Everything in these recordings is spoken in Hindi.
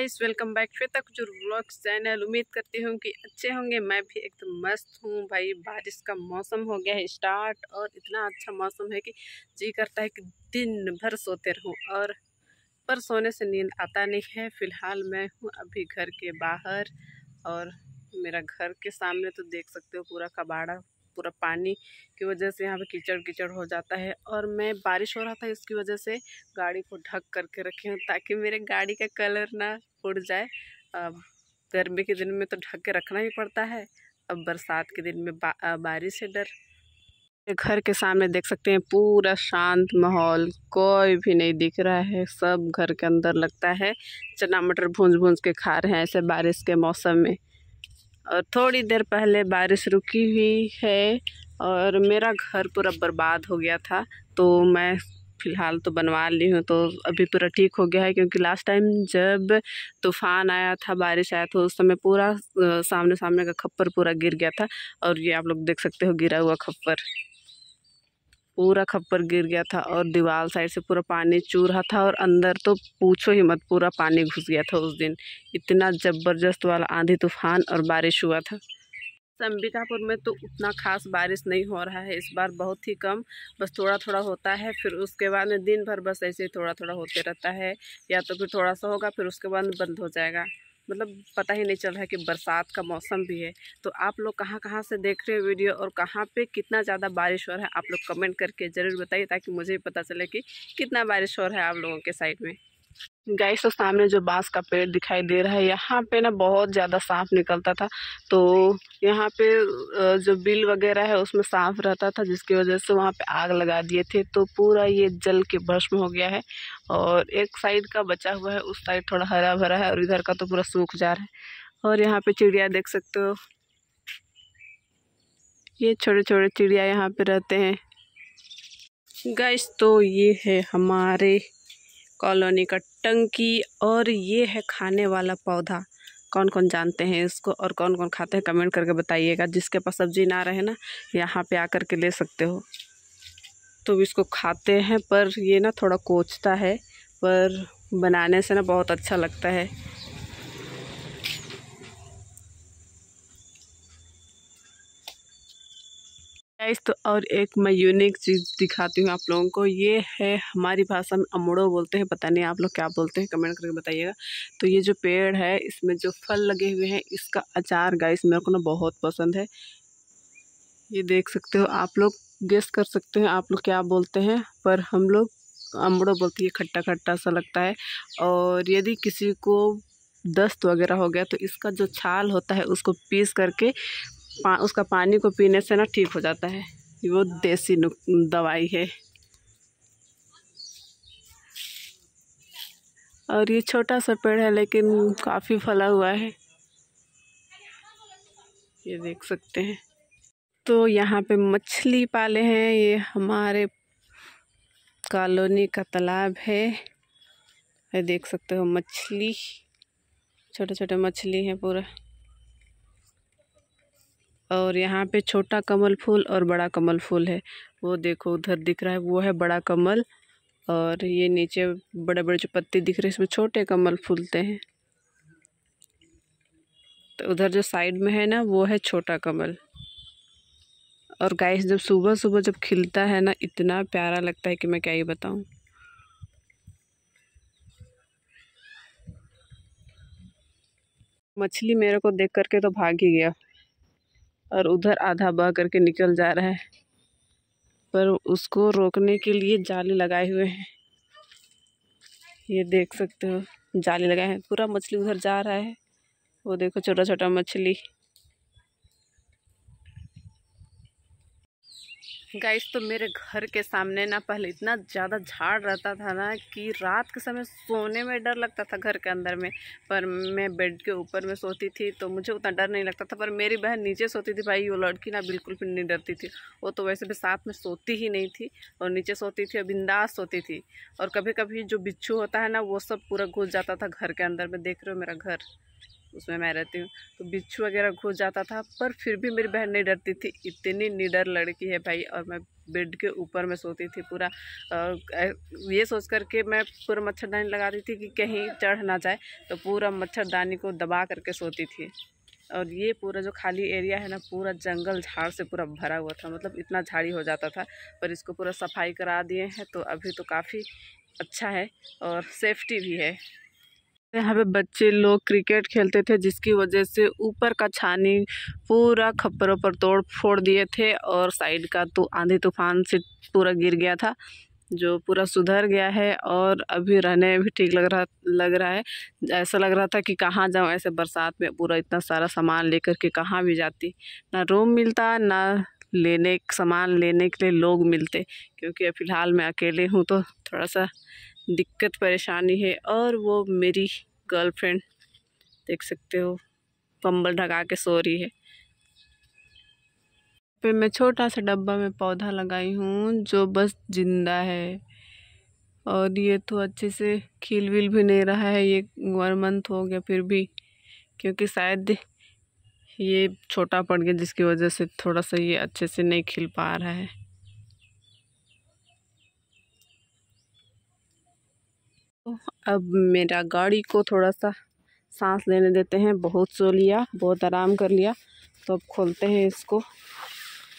गाइस वेलकम बैक श्वेता जो व्लॉग्स चैनल उम्मीद करती हूँ कि अच्छे होंगे मैं भी एकदम मस्त हूँ भाई बारिश का मौसम हो गया है स्टार्ट और इतना अच्छा मौसम है कि जी करता है कि दिन भर सोते रहूँ और पर सोने से नींद आता नहीं है फ़िलहाल मैं हूँ अभी घर के बाहर और मेरा घर के सामने तो देख सकते हो पूरा कबाड़ा पूरा पानी की वजह से यहाँ पे कीचड़ कीचड़ हो जाता है और मैं बारिश हो रहा था इसकी वजह से गाड़ी को ढक करके रखी हूँ ताकि मेरे गाड़ी का कलर ना उड़ जाए अब गर्मी के दिन में तो ढक के रखना ही पड़ता है अब बरसात के दिन में बा, बारिश से डर घर के सामने देख सकते हैं पूरा शांत माहौल कोई भी नहीं दिख रहा है सब घर के अंदर लगता है चना मटर भूंज भूंज के खा रहे हैं ऐसे बारिश के मौसम में और थोड़ी देर पहले बारिश रुकी हुई है और मेरा घर पूरा बर्बाद हो गया था तो मैं फ़िलहाल तो बनवा ली हूँ तो अभी पूरा ठीक हो गया है क्योंकि लास्ट टाइम जब तूफान आया था बारिश आया था उस समय पूरा सामने सामने का खप्पर पूरा गिर गया था और ये आप लोग देख सकते हो गिरा हुआ खप्पर पूरा खप्पर गिर गया था और दीवार साइड से पूरा पानी चू रहा था और अंदर तो पूछो ही मत पूरा पानी घुस गया था उस दिन इतना ज़बरदस्त वाला आंधी तूफान और बारिश हुआ था अंबिकापुर में तो उतना खास बारिश नहीं हो रहा है इस बार बहुत ही कम बस थोड़ा थोड़ा होता है फिर उसके बाद में दिन भर बस ऐसे ही थोड़ा थोड़ा होते रहता है या तो फिर थोड़ा सा होगा फिर उसके बाद बंद हो जाएगा मतलब पता ही नहीं चल रहा है कि बरसात का मौसम भी है तो आप लोग कहाँ कहाँ से देख रहे हो वीडियो और कहाँ पे कितना ज़्यादा बारिश हो रहा है आप लोग कमेंट करके ज़रूर बताइए ताकि मुझे भी पता चले कि कितना बारिश हो रहा है आप लोगों के साइड में गैस तो सामने जो बांस का पेड़ दिखाई दे रहा है यहाँ पे ना बहुत ज़्यादा सांप निकलता था तो यहाँ पे जो बिल वगैरह है उसमें सांप रहता था जिसकी वजह से वहाँ पे आग लगा दिए थे तो पूरा ये जल के भस्म हो गया है और एक साइड का बचा हुआ है उस साइड थोड़ा हरा भरा है और इधर का तो पूरा सूख जा रहा है और यहाँ पर चिड़िया देख सकते हो ये छोटे छोटे चिड़िया यहाँ पर रहते हैं गैस तो ये है हमारे कॉलोनी का टंकी और ये है खाने वाला पौधा कौन कौन जानते हैं इसको और कौन कौन खाते हैं कमेंट करके बताइएगा जिसके पास सब्जी ना रहे ना यहाँ पे आकर के ले सकते हो तो इसको खाते हैं पर ये ना थोड़ा कोचता है पर बनाने से ना बहुत अच्छा लगता है गाइस तो और एक मैं यूनिक चीज़ दिखाती हूँ आप लोगों को ये है हमारी भाषा में अमड़ो बोलते हैं पता नहीं आप लोग क्या बोलते हैं कमेंट करके बताइएगा तो ये जो पेड़ है इसमें जो फल लगे हुए हैं इसका अचार गाइस मेरे को ना बहुत पसंद है ये देख सकते हो आप लोग गेस कर सकते हैं आप लोग क्या बोलते हैं पर हम लोग अमड़ो बोलते हैं खट्टा खट्टा सा लगता है और यदि किसी को दस्त वगैरह हो गया तो इसका जो छाल होता है उसको पीस करके पा, उसका पानी को पीने से ना ठीक हो जाता है वो देसी दवाई है और ये छोटा सा पेड़ है लेकिन काफ़ी फला हुआ है ये देख सकते हैं तो यहाँ पे मछली पाले हैं ये हमारे कॉलोनी का तालाब है ये देख सकते हो मछली छोटे छोटे मछली हैं पूरा और यहाँ पे छोटा कमल फूल और बड़ा कमल फूल है वो देखो उधर दिख रहा है वो है बड़ा कमल और ये नीचे बड़े बड़े जो पत्ते दिख रहे हैं इसमें छोटे कमल फूलते हैं तो उधर जो साइड में है ना वो है छोटा कमल और गाइस जब सुबह सुबह जब खिलता है ना इतना प्यारा लगता है कि मैं क्या ही बताऊँ मछली मेरे को देख करके तो भाग ही गया और उधर आधा बह करके निकल जा रहा है पर उसको रोकने के लिए जाली लगाए हुए हैं ये देख सकते हो जाली लगाए हैं पूरा मछली उधर जा रहा है वो देखो छोटा छोटा मछली गाइस तो मेरे घर के सामने ना पहले इतना ज़्यादा झाड़ रहता था ना कि रात के समय सोने में डर लगता था घर के अंदर में पर मैं बेड के ऊपर में सोती थी तो मुझे उतना डर नहीं लगता था पर मेरी बहन नीचे सोती थी भाई वो लड़की ना बिल्कुल भी नहीं डरती थी वो तो वैसे भी साथ में सोती ही नहीं थी और नीचे सोती थी और बिंदास सोती थी और कभी कभी जो बिच्छू होता है ना वो सब पूरा घुस जाता था घर के अंदर में देख रहे हो मेरा घर उसमें मैं रहती हूँ तो बिच्छू वगैरह घुस जाता था पर फिर भी मेरी बहन नहीं डरती थी इतनी निडर लड़की है भाई और मैं बेड के ऊपर में सोती थी पूरा ये सोच करके मैं पूरा मच्छरदानी लगाती थी कि कहीं चढ़ ना जाए तो पूरा मच्छरदानी को दबा करके सोती थी और ये पूरा जो खाली एरिया है ना पूरा जंगल झाड़ से पूरा भरा हुआ था मतलब इतना झाड़ी हो जाता था पर इसको पूरा सफाई करा दिए हैं तो अभी तो काफ़ी अच्छा है और सेफ्टी भी है यहाँ पे बच्चे लोग क्रिकेट खेलते थे जिसकी वजह से ऊपर का छानी पूरा खप्परों पर तोड़ फोड़ दिए थे और साइड का तो आंधी तूफान से पूरा गिर गया था जो पूरा सुधर गया है और अभी रहने में भी ठीक लग रहा लग रहा है ऐसा लग रहा था कि कहाँ जाऊँ ऐसे बरसात में पूरा इतना सारा सामान लेकर के कहाँ भी जाती ना रूम मिलता ना लेने सामान लेने के लिए लोग मिलते क्योंकि फ़िलहाल मैं अकेले हूँ तो थोड़ा सा दिक्कत परेशानी है और वो मेरी गर्लफ्रेंड देख सकते हो कंबल ढका के सो रही है पे मैं छोटा सा डब्बा में पौधा लगाई हूँ जो बस जिंदा है और ये तो अच्छे से खिल विल भी नहीं रहा है ये वन मंथ हो गया फिर भी क्योंकि शायद ये छोटा पड़ गया जिसकी वजह से थोड़ा सा ये अच्छे से नहीं खिल पा रहा है अब मेरा गाड़ी को थोड़ा सा सांस लेने देते हैं बहुत सो लिया बहुत आराम कर लिया तो अब खोलते हैं इसको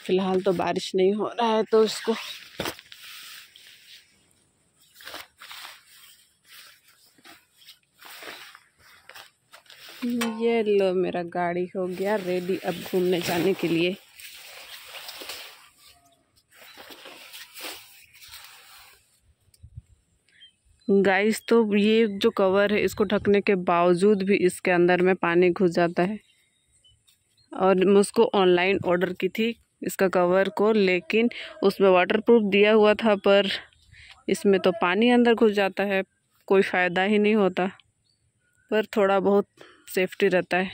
फ़िलहाल तो बारिश नहीं हो रहा है तो इसको ये लो मेरा गाड़ी हो गया रेडी अब घूमने जाने के लिए गाइस तो ये जो कवर है इसको ढकने के बावजूद भी इसके अंदर में पानी घुस जाता है और मुझको ऑनलाइन ऑर्डर की थी इसका कवर को लेकिन उसमें वाटरप्रूफ दिया हुआ था पर इसमें तो पानी अंदर घुस जाता है कोई फ़ायदा ही नहीं होता पर थोड़ा बहुत सेफ्टी रहता है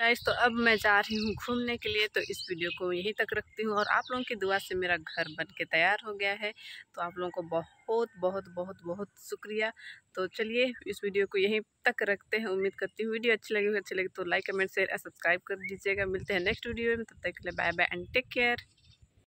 गाइस तो अब मैं जा रही हूँ घूमने के लिए तो इस वीडियो को यहीं तक रखती हूँ और आप लोगों की दुआ से मेरा घर बन के तैयार हो गया है तो आप लोगों को बहुत बहुत बहुत बहुत शुक्रिया तो चलिए इस वीडियो को यहीं तक रखते हैं उम्मीद करती हूँ वीडियो अच्छी लगी अच्छी लगी तो लाइक कमेंट शेयर और सब्सक्राइब कर दीजिएगा मिलते हैं नेक्स्ट वीडियो में तब तक के लिए bye bye and take care